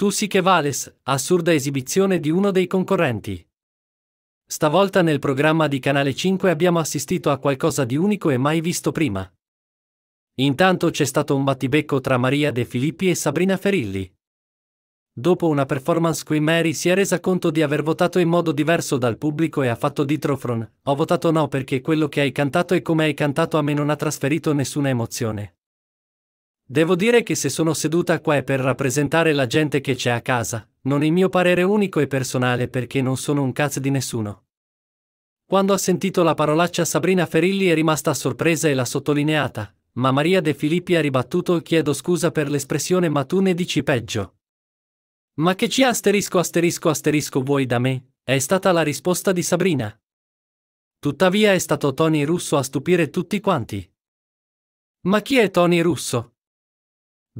Tu sì che vales, assurda esibizione di uno dei concorrenti. Stavolta nel programma di Canale 5 abbiamo assistito a qualcosa di unico e mai visto prima. Intanto c'è stato un battibecco tra Maria De Filippi e Sabrina Ferilli. Dopo una performance qui Mary si è resa conto di aver votato in modo diverso dal pubblico e ha fatto ditrofron, ho votato no perché quello che hai cantato e come hai cantato a me non ha trasferito nessuna emozione. Devo dire che se sono seduta qua è per rappresentare la gente che c'è a casa, non il mio parere unico e personale perché non sono un cazzo di nessuno. Quando ha sentito la parolaccia Sabrina Ferilli è rimasta sorpresa e l'ha sottolineata, ma Maria De Filippi ha ribattuto chiedo scusa per l'espressione ma tu ne dici peggio. Ma che ci asterisco asterisco asterisco vuoi da me? È stata la risposta di Sabrina. Tuttavia è stato Tony Russo a stupire tutti quanti. Ma chi è Tony Russo?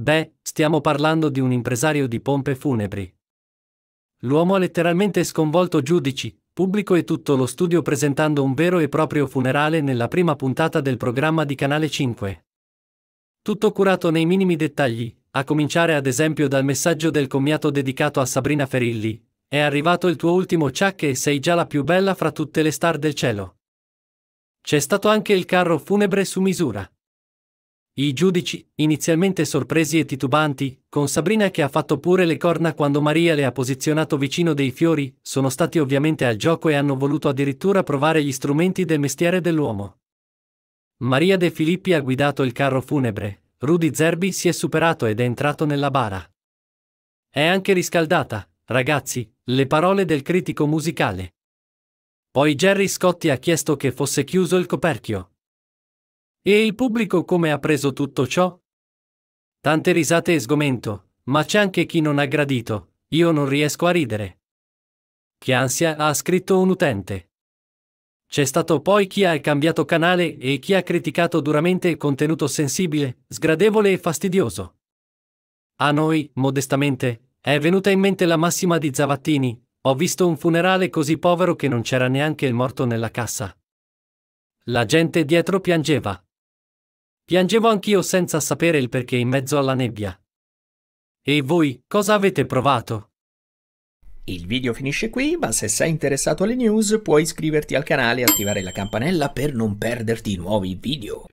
Beh, stiamo parlando di un impresario di pompe funebri. L'uomo ha letteralmente sconvolto giudici, pubblico e tutto lo studio presentando un vero e proprio funerale nella prima puntata del programma di Canale 5. Tutto curato nei minimi dettagli, a cominciare ad esempio dal messaggio del commiato dedicato a Sabrina Ferilli. È arrivato il tuo ultimo ciak e sei già la più bella fra tutte le star del cielo. C'è stato anche il carro funebre su misura. I giudici, inizialmente sorpresi e titubanti, con Sabrina che ha fatto pure le corna quando Maria le ha posizionato vicino dei fiori, sono stati ovviamente al gioco e hanno voluto addirittura provare gli strumenti del mestiere dell'uomo. Maria De Filippi ha guidato il carro funebre, Rudy Zerbi si è superato ed è entrato nella bara. È anche riscaldata, ragazzi, le parole del critico musicale. Poi Jerry Scotti ha chiesto che fosse chiuso il coperchio, e il pubblico come ha preso tutto ciò? Tante risate e sgomento, ma c'è anche chi non ha gradito, io non riesco a ridere. Che ansia ha scritto un utente. C'è stato poi chi ha cambiato canale e chi ha criticato duramente il contenuto sensibile, sgradevole e fastidioso. A noi, modestamente, è venuta in mente la massima di Zavattini, ho visto un funerale così povero che non c'era neanche il morto nella cassa. La gente dietro piangeva. Piangevo anch'io senza sapere il perché in mezzo alla nebbia. E voi, cosa avete provato? Il video finisce qui, ma se sei interessato alle news puoi iscriverti al canale e attivare la campanella per non perderti nuovi video.